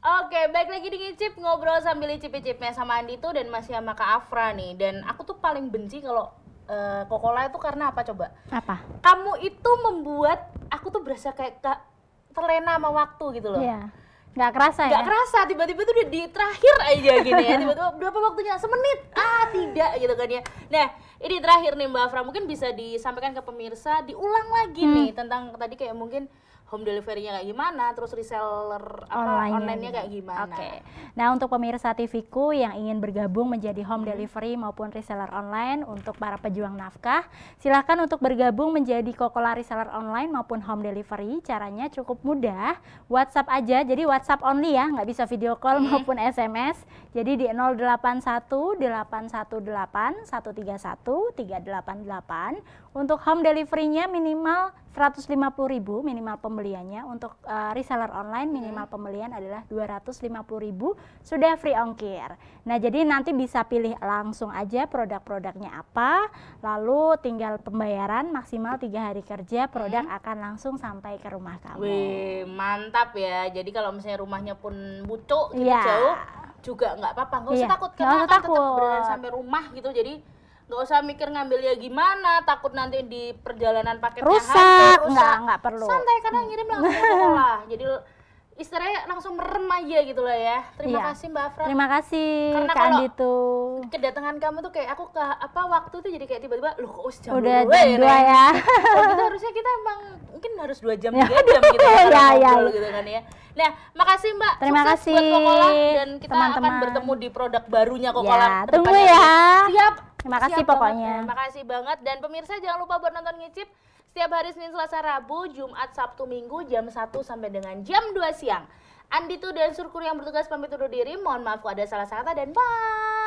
Oke, baik lagi di ngicip ngobrol sambil icip-icipnya sama Andi tuh dan masih sama Kak Afra nih. Dan aku tuh paling benci kalau uh, itu karena apa coba? Apa? Kamu itu membuat aku tuh berasa kayak ke terlena sama waktu gitu loh. Iya. Gak kerasa ya? Gak kerasa, tiba-tiba tuh udah di terakhir aja gini ya Tiba-tiba berapa waktunya? Semenit? Ah tidak gitu kan ya Nah ini terakhir nih Mbak Afra Mungkin bisa disampaikan ke pemirsa Diulang lagi hmm. nih tentang tadi kayak mungkin home delivery-nya kayak gimana, terus reseller online online-nya gitu. kayak gimana. Oke. Okay. Nah, untuk pemirsa TVku yang ingin bergabung menjadi home hmm. delivery maupun reseller online untuk para pejuang nafkah, silakan untuk bergabung menjadi Kokola reseller online maupun home delivery. Caranya cukup mudah, WhatsApp aja. Jadi WhatsApp only ya, nggak bisa video call hmm. maupun SMS. Jadi di 818 131 388 untuk home delivery-nya minimal 150.000 minimal pembeli pembeliannya untuk uh, reseller online mm-hmm. minimal hmm. pembelian adalah 250.000 sudah free ongkir. Nah, jadi nanti bisa pilih langsung aja produk-produknya apa, lalu tinggal pembayaran maksimal tiga hari kerja produk hmm. akan langsung sampai ke rumah kamu. Wih, mantap ya. Jadi kalau misalnya rumahnya pun butuh gitu yeah. jauh juga nggak apa-apa. Nggak usah iya. takut karena akan tetap sampai rumah gitu. Jadi nggak usah mikir ngambil ya gimana takut nanti di perjalanan paketnya rusak, nggak nggak perlu santai karena ngirim langsung ke sekolah jadi istilahnya langsung merem aja gitu loh ya. Terima iya. kasih Mbak Afra. Terima kasih Karena kan itu Kedatangan kamu tuh kayak aku ke apa waktu tuh jadi kayak tiba-tiba lu kok jam Udah dua, jam ya, dua ya. Nah, oh, kita gitu, harusnya kita emang mungkin harus dua jam tiga jam gitu kan ya, ya, ya. gitu kan ya. Nah, makasih Mbak. Terima kasih buat Kokola dan kita teman -teman. akan bertemu di produk barunya Kokola. Ya, tunggu ya. Siap. Terima kasih Siap pokoknya. Banget. Terima kasih banget dan pemirsa jangan lupa buat nonton ngicip setiap hari Senin, Selasa, Rabu, Jumat, Sabtu, Minggu jam 1 sampai dengan jam 2 siang. Andi tuh dan Surkur yang bertugas pamit undur diri. Mohon maaf kalau ada salah kata dan bye.